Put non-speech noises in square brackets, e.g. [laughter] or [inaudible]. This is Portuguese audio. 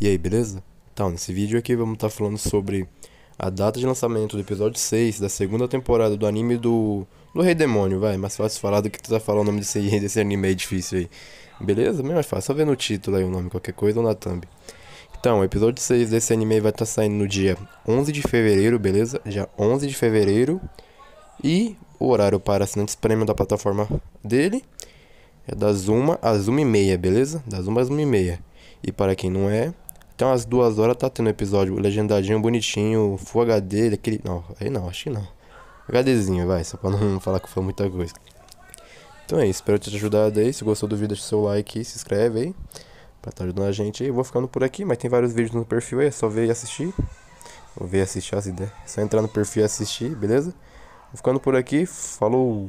E aí, beleza? Então, nesse vídeo aqui vamos estar tá falando sobre a data de lançamento do episódio 6 da segunda temporada do anime do, do Rei Demônio, vai. Mais fácil falar do que tu tá falando o nome desse, [laughs] desse anime aí difícil aí. Beleza? Bem mais fácil. Só vê no título aí o nome, qualquer coisa ou na thumb. Então, o episódio 6 desse anime vai estar tá saindo no dia 11 de fevereiro, beleza? Dia 11 de fevereiro. E o horário para assinantes prêmio da plataforma dele é das 1 às 1h30, beleza? Das 1 às 1h30. E para quem não é, então às duas horas tá tendo episódio legendadinho, bonitinho, Full HD, daquele. Não, aí não, acho que não. HDzinho, vai, só pra não [laughs] falar que foi muita coisa. Então é isso, espero ter te ajudado aí. Se gostou do vídeo, deixa o seu like e se inscreve aí. Pra estar tá ajudando a gente aí. Eu vou ficando por aqui, mas tem vários vídeos no perfil aí, é só ver e assistir. Vou ver e assistir as ideias. É só entrar no perfil e assistir, beleza? Vou ficando por aqui, falou!